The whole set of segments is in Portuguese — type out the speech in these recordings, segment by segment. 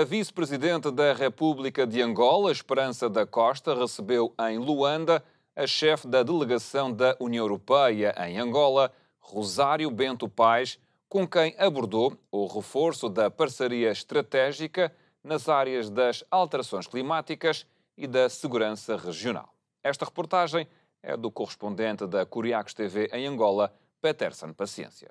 A vice-presidente da República de Angola, Esperança da Costa, recebeu em Luanda a chefe da delegação da União Europeia em Angola, Rosário Bento Paes, com quem abordou o reforço da parceria estratégica nas áreas das alterações climáticas e da segurança regional. Esta reportagem é do correspondente da Curiacos TV em Angola, Peterson Paciência.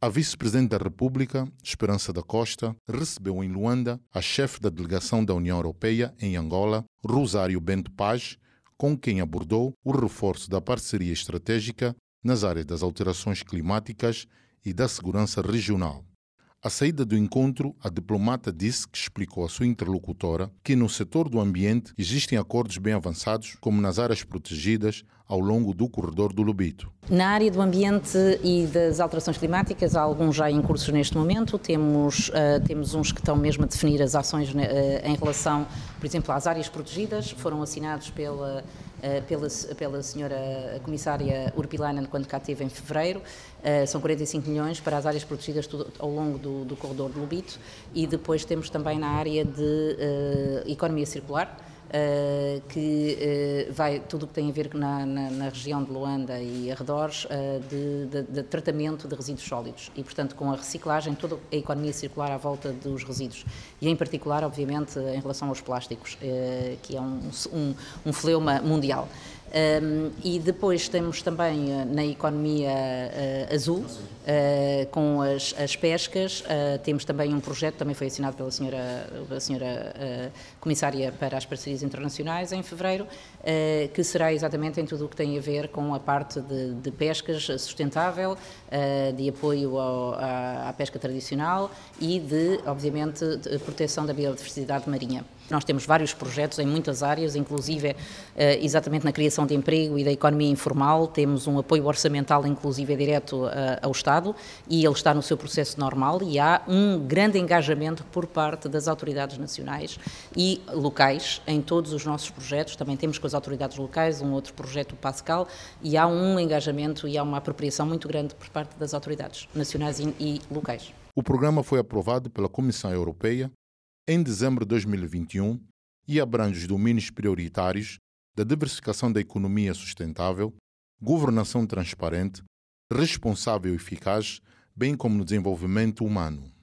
A vice-presidente da República, Esperança da Costa, recebeu em Luanda a chefe da delegação da União Europeia em Angola, Rosário Bento Paz, com quem abordou o reforço da parceria estratégica nas áreas das alterações climáticas e da segurança regional. À saída do encontro, a diplomata disse que explicou à sua interlocutora que no setor do ambiente existem acordos bem avançados, como nas áreas protegidas ao longo do corredor do Lubito. Na área do ambiente e das alterações climáticas, há alguns já em curso neste momento. Temos, uh, temos uns que estão mesmo a definir as ações uh, em relação, por exemplo, às áreas protegidas, foram assinados pela eh, pela, pela senhora comissária Urpilainen quando cá teve em fevereiro. Eh, são 45 milhões para as áreas protegidas ao longo do, do corredor do Lubito e depois temos também na área de eh, economia circular, eh, que uh, vai tudo o que tem a ver na, na, na região de Luanda e arredores uh, de, de, de, tratamento de resíduos sólidos e, portanto, com a reciclagem, toda a economia circular à volta dos resíduos e, em particular, obviamente, em relação aos plásticos, que é um, um, um fleuma mundial. Um, e depois temos também eh, na economia uh, azul, uh, com as, as pescas, temos também um projeto, também foi assinado pela senhora, senhora Comissária para as Parcerias Internacionais em fevereiro, que será exatamente em tudo o que tem a ver com a parte de, de pescas sustentável, de apoio ao, à, à pesca tradicional e de, obviamente, de proteção da biodiversidade marinha. Nós temos vários projetos em muitas áreas, inclusive eh, exatamente na criação de emprego e da economia informal. Temos um apoio orçamental, inclusive direto eh, ao Estado, e ele está no seu processo normal. E há um grande engajamento por parte das autoridades nacionais e locais em todos os nossos projetos. Também temos com as autoridades locais um outro projeto, o Pascal, e há um engajamento e há uma apropriação muito grande por parte das autoridades nacionais e locais. O programa foi aprovado pela Comissão Europeia em dezembro de 2021 e abrange os domínios prioritários da diversificação da economia sustentável, governação transparente, responsável e eficaz, bem como no desenvolvimento humano.